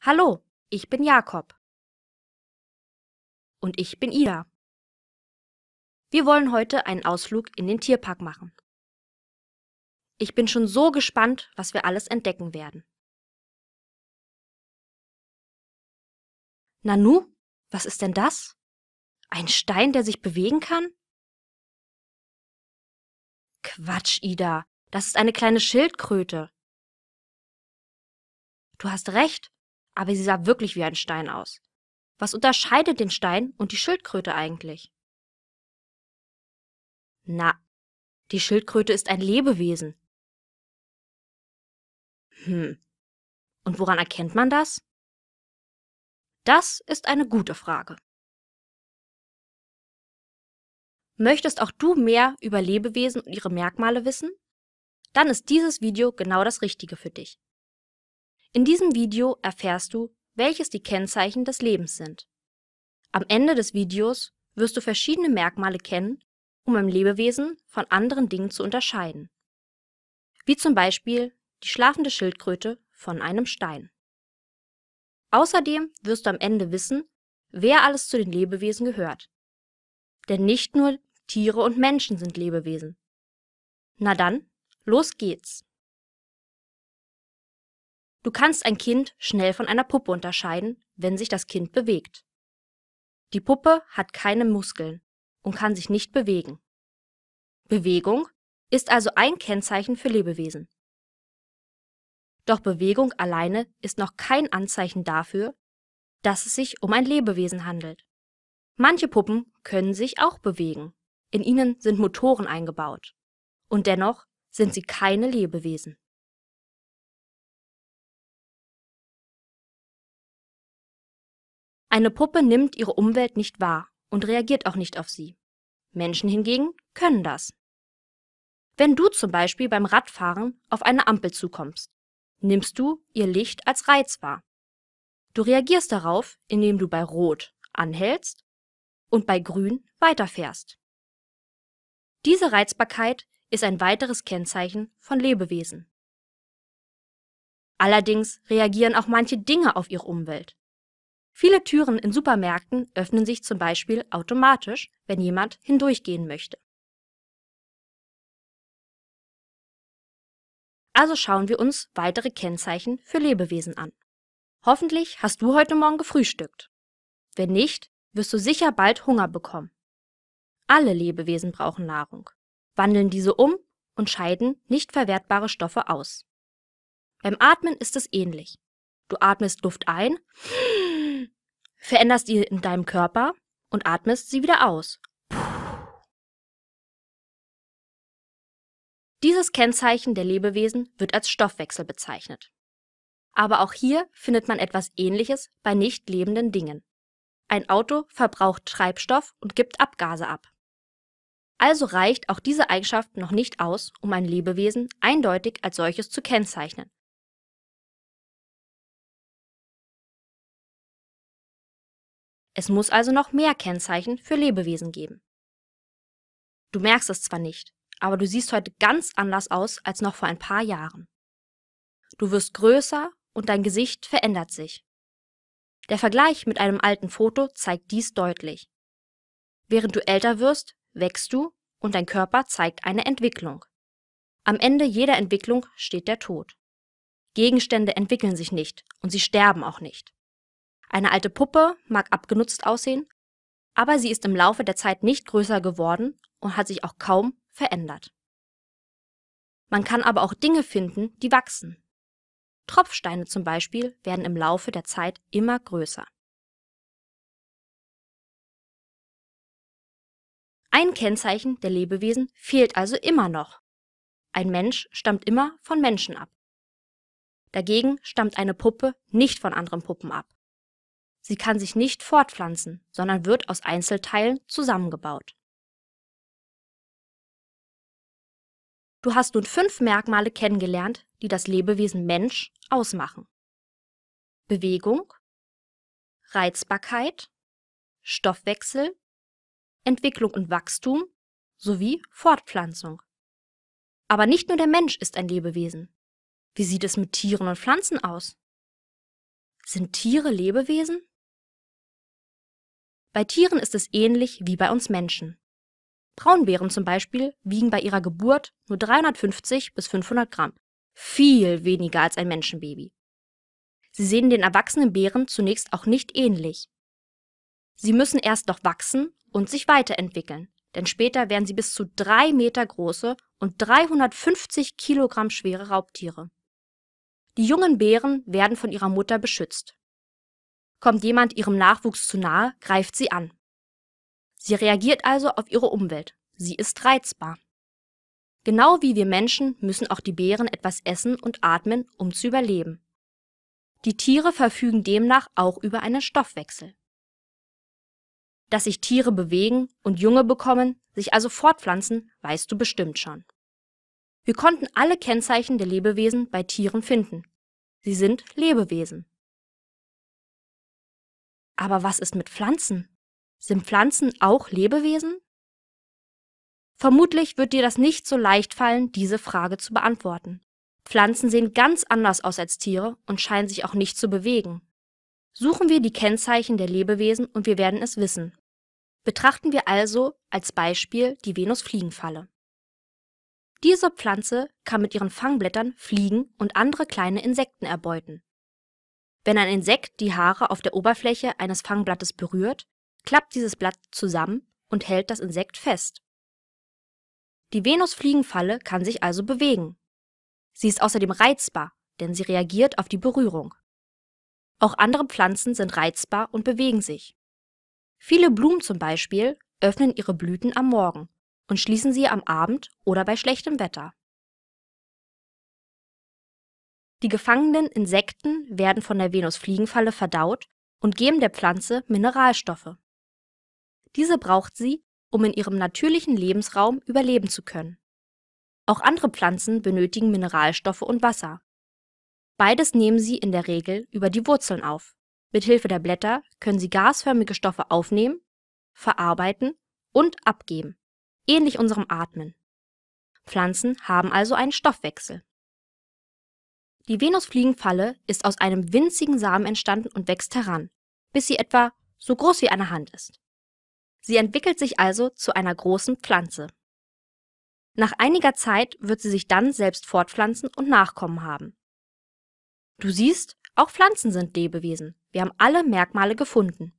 Hallo, ich bin Jakob. Und ich bin Ida. Wir wollen heute einen Ausflug in den Tierpark machen. Ich bin schon so gespannt, was wir alles entdecken werden. Nanu, was ist denn das? Ein Stein, der sich bewegen kann? Quatsch, Ida. Das ist eine kleine Schildkröte. Du hast recht, aber sie sah wirklich wie ein Stein aus. Was unterscheidet den Stein und die Schildkröte eigentlich? Na, die Schildkröte ist ein Lebewesen. Hm. Und woran erkennt man das? Das ist eine gute Frage. Möchtest auch du mehr über Lebewesen und ihre Merkmale wissen? Dann ist dieses Video genau das Richtige für dich. In diesem Video erfährst du, welches die Kennzeichen des Lebens sind. Am Ende des Videos wirst du verschiedene Merkmale kennen, um ein Lebewesen von anderen Dingen zu unterscheiden. Wie zum Beispiel die schlafende Schildkröte von einem Stein. Außerdem wirst du am Ende wissen, wer alles zu den Lebewesen gehört. Denn nicht nur Tiere und Menschen sind Lebewesen. Na dann, los geht's! Du kannst ein Kind schnell von einer Puppe unterscheiden, wenn sich das Kind bewegt. Die Puppe hat keine Muskeln und kann sich nicht bewegen. Bewegung ist also ein Kennzeichen für Lebewesen. Doch Bewegung alleine ist noch kein Anzeichen dafür, dass es sich um ein Lebewesen handelt. Manche Puppen können sich auch bewegen. In ihnen sind Motoren eingebaut. Und dennoch sind sie keine Lebewesen. Eine Puppe nimmt ihre Umwelt nicht wahr und reagiert auch nicht auf sie. Menschen hingegen können das. Wenn du zum Beispiel beim Radfahren auf eine Ampel zukommst, nimmst du ihr Licht als Reiz wahr. Du reagierst darauf, indem du bei Rot anhältst und bei Grün weiterfährst. Diese Reizbarkeit ist ein weiteres Kennzeichen von Lebewesen. Allerdings reagieren auch manche Dinge auf ihre Umwelt. Viele Türen in Supermärkten öffnen sich zum Beispiel automatisch, wenn jemand hindurchgehen möchte. Also schauen wir uns weitere Kennzeichen für Lebewesen an. Hoffentlich hast du heute Morgen gefrühstückt. Wenn nicht, wirst du sicher bald Hunger bekommen. Alle Lebewesen brauchen Nahrung, wandeln diese um und scheiden nicht verwertbare Stoffe aus. Beim Atmen ist es ähnlich. Du atmest Luft ein veränderst sie in deinem Körper und atmest sie wieder aus. Dieses Kennzeichen der Lebewesen wird als Stoffwechsel bezeichnet. Aber auch hier findet man etwas Ähnliches bei nicht lebenden Dingen. Ein Auto verbraucht Treibstoff und gibt Abgase ab. Also reicht auch diese Eigenschaft noch nicht aus, um ein Lebewesen eindeutig als solches zu kennzeichnen, Es muss also noch mehr Kennzeichen für Lebewesen geben. Du merkst es zwar nicht, aber du siehst heute ganz anders aus als noch vor ein paar Jahren. Du wirst größer und dein Gesicht verändert sich. Der Vergleich mit einem alten Foto zeigt dies deutlich. Während du älter wirst, wächst du und dein Körper zeigt eine Entwicklung. Am Ende jeder Entwicklung steht der Tod. Gegenstände entwickeln sich nicht und sie sterben auch nicht. Eine alte Puppe mag abgenutzt aussehen, aber sie ist im Laufe der Zeit nicht größer geworden und hat sich auch kaum verändert. Man kann aber auch Dinge finden, die wachsen. Tropfsteine zum Beispiel werden im Laufe der Zeit immer größer. Ein Kennzeichen der Lebewesen fehlt also immer noch. Ein Mensch stammt immer von Menschen ab. Dagegen stammt eine Puppe nicht von anderen Puppen ab. Sie kann sich nicht fortpflanzen, sondern wird aus Einzelteilen zusammengebaut. Du hast nun fünf Merkmale kennengelernt, die das Lebewesen Mensch ausmachen. Bewegung, Reizbarkeit, Stoffwechsel, Entwicklung und Wachstum sowie Fortpflanzung. Aber nicht nur der Mensch ist ein Lebewesen. Wie sieht es mit Tieren und Pflanzen aus? Sind Tiere Lebewesen? Bei Tieren ist es ähnlich wie bei uns Menschen. Braunbären zum Beispiel wiegen bei ihrer Geburt nur 350 bis 500 Gramm, viel weniger als ein Menschenbaby. Sie sehen den erwachsenen Bären zunächst auch nicht ähnlich. Sie müssen erst noch wachsen und sich weiterentwickeln, denn später werden sie bis zu drei Meter große und 350 Kilogramm schwere Raubtiere. Die jungen Bären werden von ihrer Mutter beschützt. Kommt jemand ihrem Nachwuchs zu nahe, greift sie an. Sie reagiert also auf ihre Umwelt. Sie ist reizbar. Genau wie wir Menschen müssen auch die Bären etwas essen und atmen, um zu überleben. Die Tiere verfügen demnach auch über einen Stoffwechsel. Dass sich Tiere bewegen und Junge bekommen, sich also fortpflanzen, weißt du bestimmt schon. Wir konnten alle Kennzeichen der Lebewesen bei Tieren finden. Sie sind Lebewesen. Aber was ist mit Pflanzen? Sind Pflanzen auch Lebewesen? Vermutlich wird dir das nicht so leicht fallen, diese Frage zu beantworten. Pflanzen sehen ganz anders aus als Tiere und scheinen sich auch nicht zu bewegen. Suchen wir die Kennzeichen der Lebewesen und wir werden es wissen. Betrachten wir also als Beispiel die Venusfliegenfalle. Diese Pflanze kann mit ihren Fangblättern Fliegen und andere kleine Insekten erbeuten. Wenn ein Insekt die Haare auf der Oberfläche eines Fangblattes berührt, klappt dieses Blatt zusammen und hält das Insekt fest. Die Venusfliegenfalle kann sich also bewegen. Sie ist außerdem reizbar, denn sie reagiert auf die Berührung. Auch andere Pflanzen sind reizbar und bewegen sich. Viele Blumen zum Beispiel öffnen ihre Blüten am Morgen und schließen sie am Abend oder bei schlechtem Wetter. Die gefangenen Insekten werden von der Venusfliegenfalle verdaut und geben der Pflanze Mineralstoffe. Diese braucht sie, um in ihrem natürlichen Lebensraum überleben zu können. Auch andere Pflanzen benötigen Mineralstoffe und Wasser. Beides nehmen sie in der Regel über die Wurzeln auf. Mithilfe der Blätter können sie gasförmige Stoffe aufnehmen, verarbeiten und abgeben ähnlich unserem Atmen. Pflanzen haben also einen Stoffwechsel. Die Venusfliegenfalle ist aus einem winzigen Samen entstanden und wächst heran, bis sie etwa so groß wie eine Hand ist. Sie entwickelt sich also zu einer großen Pflanze. Nach einiger Zeit wird sie sich dann selbst fortpflanzen und Nachkommen haben. Du siehst, auch Pflanzen sind Lebewesen. Wir haben alle Merkmale gefunden.